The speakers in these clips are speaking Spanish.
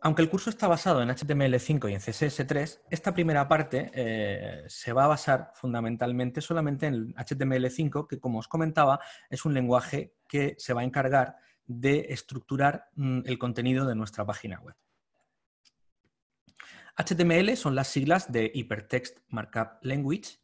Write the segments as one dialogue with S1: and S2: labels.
S1: aunque el curso está basado en HTML5 y en CSS3, esta primera parte eh, se va a basar fundamentalmente solamente en HTML5, que como os comentaba, es un lenguaje que se va a encargar de estructurar mm, el contenido de nuestra página web. HTML son las siglas de Hypertext Markup Language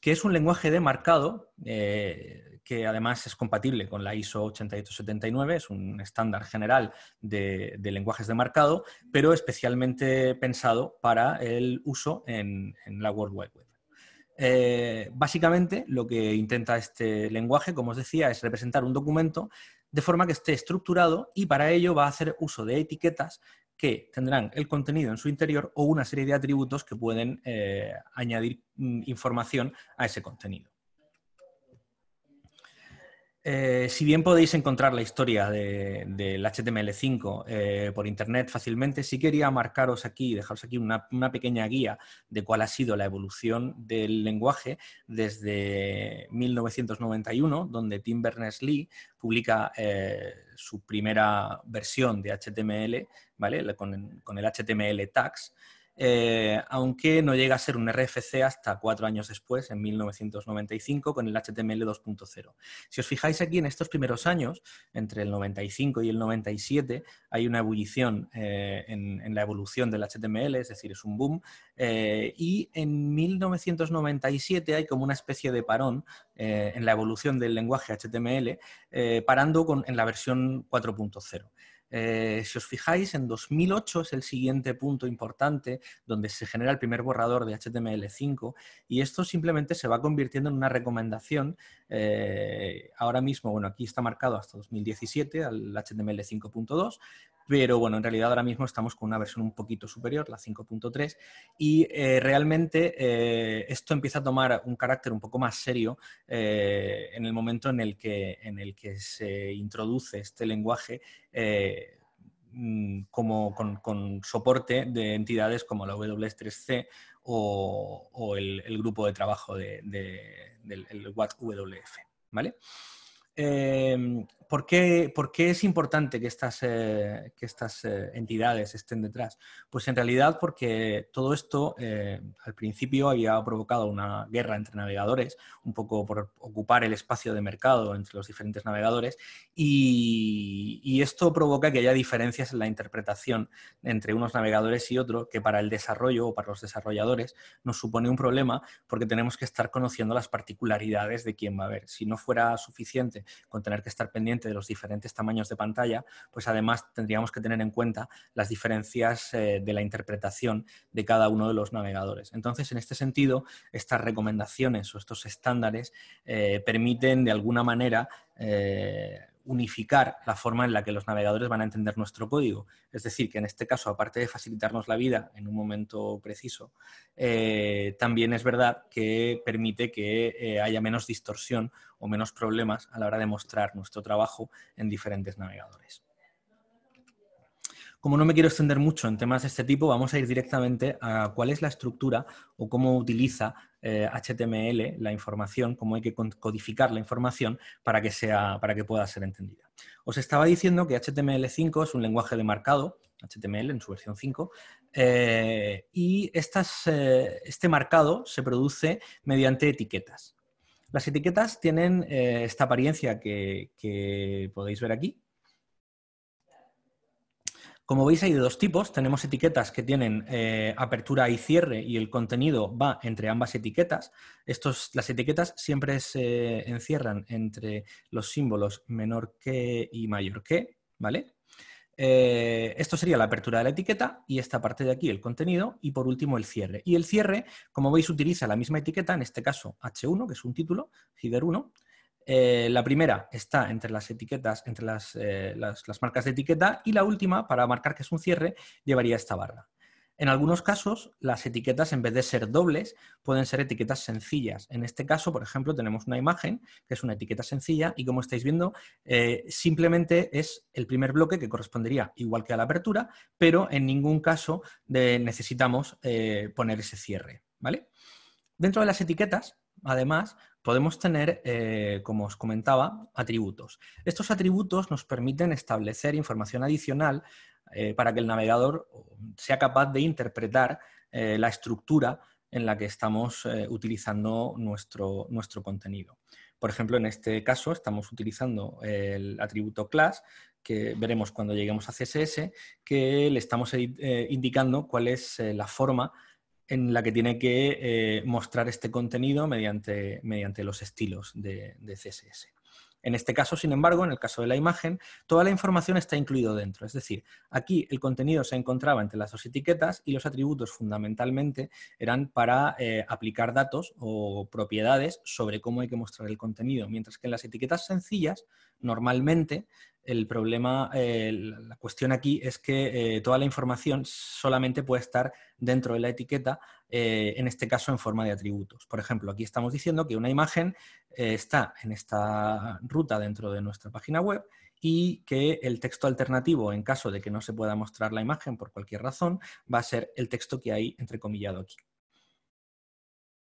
S1: que es un lenguaje de marcado, eh, que además es compatible con la ISO 8879, es un estándar general de, lenguajes de marcado, pero especialmente pensado para el uso en, la World Wide Web. Eh, básicamente, lo que intenta este lenguaje, como os decía, es representar un documento de forma que esté estructurado y para ello va a hacer uso de etiquetas que tendrán el contenido en su interior o una serie de atributos que pueden eh, añadir mm, información a ese contenido. Eh, si bien podéis encontrar la historia del HTML5 eh, por internet fácilmente, sí quería marcaros aquí, dejaros aquí una, pequeña guía de cuál ha sido la evolución del lenguaje desde 1991, donde Tim Berners-Lee publica eh, su primera versión de HTML, ¿vale? Con, con el HTML tags. Eh, aunque no llega a ser un RFC hasta cuatro años después, en 1995, con el HTML 2.0. Si os fijáis aquí, en estos primeros años, entre el 95 y el 97, hay una ebullición eh, en, la evolución del HTML, es decir, es un boom, eh, y en 1997 hay como una especie de parón en la evolución del lenguaje HTML, parando con, en la versión 4.0. Eh, si os fijáis, en 2008 es el siguiente punto importante donde se genera el primer borrador de HTML5 y esto simplemente se va convirtiendo en una recomendación. Eh, ahora mismo, bueno, aquí está marcado hasta 2017 al HTML 5.2, pero bueno, en realidad ahora mismo estamos con una versión un poquito superior, la 5.3, y eh, realmente eh, esto empieza a tomar un carácter un poco más serio eh, en el momento en el, que, en el que se introduce este lenguaje mm, con, soporte de entidades como la W3C o, el, grupo de trabajo del WATWF. ¿vale? Eh, ¿por qué, es importante que estas, eh, que estas eh, entidades estén detrás? Pues en realidad porque todo esto eh, al principio había provocado una guerra entre navegadores, un poco por ocupar el espacio de mercado entre los diferentes navegadores, y, y esto provoca que haya diferencias en la interpretación entre unos navegadores y otros, que para el desarrollo o para los desarrolladores nos supone un problema porque tenemos que estar conociendo las particularidades de quién va a ver. Si no fuera suficiente con tener que estar pendiente de los diferentes tamaños de pantalla, pues además tendríamos que tener en cuenta las diferencias eh, de la interpretación de cada uno de los navegadores. Entonces, en este sentido, estas recomendaciones o estos estándares eh, permiten de alguna manera eh, unificar la forma en la que los navegadores van a entender nuestro código. Es decir, que en este caso, aparte de facilitarnos la vida en un momento preciso, eh, también es verdad que permite que eh, haya menos distorsión o menos problemas a la hora de mostrar nuestro trabajo en diferentes navegadores. Como no me quiero extender mucho en temas de este tipo, vamos a ir directamente a cuál es la estructura o cómo utiliza HTML eh, la información, cómo hay que codificar la información para que, sea, para que pueda ser entendida. Os estaba diciendo que HTML5 es un lenguaje de marcado, HTML en su versión 5, eh, y eh, este marcado se produce mediante etiquetas. Las etiquetas tienen esta apariencia que podéis ver aquí, como veis hay de dos tipos, tenemos etiquetas que tienen eh, apertura y cierre y el contenido va entre ambas etiquetas. Estos, las etiquetas siempre se encierran entre los símbolos menor que y mayor que, ¿vale? Eh, esto sería la apertura de la etiqueta y esta parte de aquí el contenido y por último el cierre. Y el cierre, como veis, utiliza la misma etiqueta, en este caso H1, que es un título, Header 1, eh, la primera está entre las etiquetas, entre eh, las, marcas de etiqueta, y la última, para marcar que es un cierre, llevaría esta barra. En algunos casos, las etiquetas, en vez de ser dobles, pueden ser etiquetas sencillas. En este caso, por ejemplo, tenemos una imagen que es una etiqueta sencilla y como estáis viendo, eh, simplemente es el primer bloque que correspondería igual que a la apertura, pero en ningún caso necesitamos poner ese cierre. ¿vale? Dentro de las etiquetas, además, podemos tener, eh, como os comentaba, atributos. Estos atributos nos permiten establecer información adicional eh, para que el navegador sea capaz de interpretar eh, la estructura en la que estamos utilizando nuestro, nuestro, contenido. Por ejemplo, en este caso estamos utilizando el atributo class, que veremos cuando lleguemos a CSS, que le estamos indicando cuál es la forma en la que tiene que eh, mostrar este contenido mediante, mediante los estilos de, CSS. En este caso, sin embargo, en el caso de la imagen, toda la información está incluida dentro. Es decir, aquí el contenido se encontraba entre las dos etiquetas y los atributos fundamentalmente eran para eh, aplicar datos o propiedades sobre cómo hay que mostrar el contenido, mientras que en las etiquetas sencillas, normalmente el problema, eh, la cuestión aquí es que eh, toda la información solamente puede estar dentro de la etiqueta, eh, en este caso en forma de atributos. Por ejemplo, aquí estamos diciendo que una imagen está en esta ruta dentro de nuestra página web y que el texto alternativo, en caso de que no se pueda mostrar la imagen por cualquier razón, va a ser el texto que hay entrecomillado aquí.